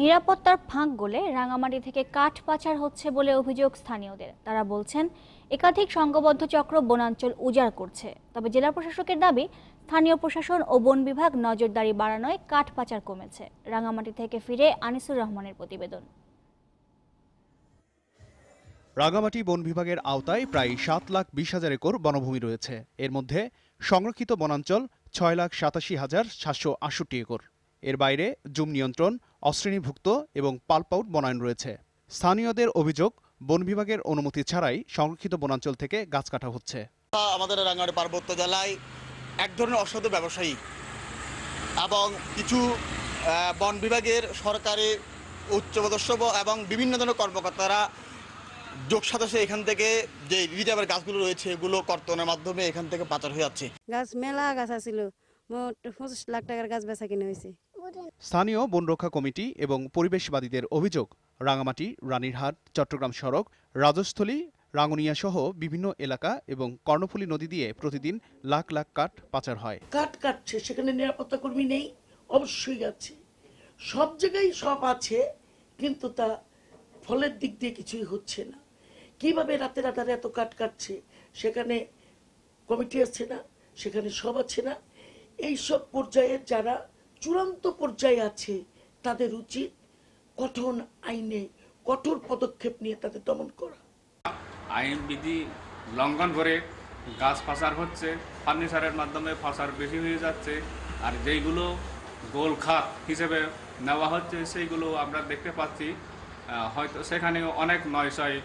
নিরাপত্তার ফাঁক গলে রাঙামাটি থেকে কাঠ পাচার হচ্ছে বলে অভিযোগ স্থানীয়দের তারা বলছেন একাধিক সংঘবদ্ধ চক্র বনাঞ্চল উজাড় করছে তবে জেলা প্রশাসকের দাবি স্থানীয় প্রশাসন ও বন বিভাগ নজরদারি বাড়ানোয় কাঠ পাচার কমেছে রাঙামাটি থেকে ফিরে আনিসুর রহমানের প্রতিবেদন রাঙামাটি বন বিভাগের আওতায় প্রায় সাত লাখ বিশ হাজার একর বনভূমি রয়েছে এর মধ্যে সংরক্ষিত বনাঞ্চল ছয় লাখ সাতাশি হাজার সাতশো আটষট্টি একর এর বাইরে জুম নিয়ন্ত্রণ অশ্রেণীভুক্ত এবং পালপাউট বনায়ন রয়েছে স্থানীয়দের অভিযোগ বন বিভাগের অনুমতি ছাড়াই সংরক্ষিত বনাঞ্চল থেকে গাছ কাটা হচ্ছে আমাদের রাঙ্গাড়ি পার্বত্য জেলায় এক ধরনের অসাধু ব্যবসায়ী এবং কিছু বন বিভাগের সরকারি উচ্চপদস্য এবং বিভিন্ন ধরনের কর্মকর্তারা যোগ এখান থেকে যে রিজার্ভের গাছগুলো রয়েছে এগুলো কর্তনের মাধ্যমে এখান থেকে পাচার হয়ে যাচ্ছে গাছ মেলা গাছ আছিল মোট পঁচিশ লাখ টাকার গাছ বেচা কিনে হয়েছে স্থানীয় বনরক্ষা কমিটি এবং পরিবেশবাদীদের অভিযোগ রাঙামাটি রানীরহাট চট্টগ্রাম সড়ক রাজস্থলী রাঙ্গুনিয়া সহ বিভিন্ন এলাকা এবং কর্ণফুলী নদী দিয়ে প্রতিদিন লাখ লাখ কাঠ পাচার হয় কাঠ কাটছে সেখানে নিরাপত্তা কর্মী নেই অবশ্যই আছে সব জায়গায় সব আছে কিন্তু তা ফলের দিক দিয়ে কিছুই হচ্ছে না কিভাবে রাতের রাতারে এত কাঠ কাটছে সেখানে কমিটি আছে না সেখানে সব আছে না এই সব পর্যায়ের যারা চূড়ান্ত পর্যায়ে আছে তাদের উচিত কঠোর আইনে কঠোর পদক্ষেপ নিয়ে তাদের দমন করা আইন বিধি লঙ্ঘন করে গাছ ফাঁসার হচ্ছে ফার্নিচারের মাধ্যমে ফাঁসার বেশি হয়ে যাচ্ছে আর যেইগুলো গোল খাত হিসেবে নেওয়া হচ্ছে সেইগুলো আমরা দেখতে পাচ্ছি হয়তো সেখানে অনেক নয়শয়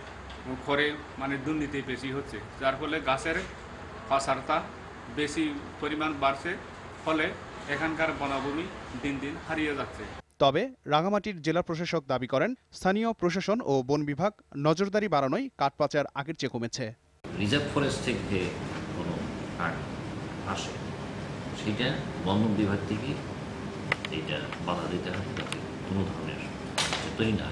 করে মানে দুর্নীতি বেশি হচ্ছে যার ফলে গাছের ফাঁসারটা বেশি পরিমাণ বাড়ছে ফলে এখানকার বনভূমি দিন দিন হারিয়ে যাচ্ছে তবে রাঙামাটির জেলা প্রশাসক দাবি করেন স্থানীয় প্রশাসন ও বন বিভাগ নজরদারি বাড়ানোয় কাঠপাচার আগের চেয়ে কমেছে রিজার্ভ ফরেস্ট থেকে কোনো কাঠ আসে সেটা বন বিভাগ থেকে এটা বাধা দিতে হয় কোনো ধরনের যতই না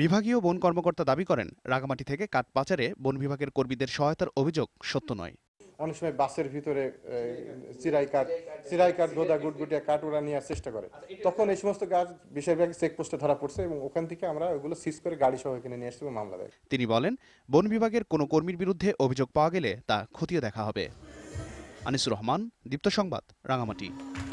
বিভাগীয় বন কর্মকর্তা দাবি করেন রাঙামাটি থেকে কাঠ পাচারে বন বিভাগের কর্মীদের সহায়তার অভিযোগ সত্য নয় অনেক সময় বাসের ভিতরে চিরাই কাঠ চিরাই কাঠ গোদা গুটগুটিয়া কাঠ ওরা নেওয়ার চেষ্টা করে তখন এই সমস্ত গাছ বেশিরভাগ চেকপোস্টে ধরা পড়ছে এবং ওখান থেকে আমরা ওগুলো সিজ করে গাড়ি সহ কিনে নিয়ে আসছি মামলা দেয় তিনি বলেন বন বিভাগের কোনো কর্মীর বিরুদ্ধে অভিযোগ পাওয়া গেলে তা খতিয়ে দেখা হবে আনিসুর রহমান দীপ্ত সংবাদ রাঙামাটি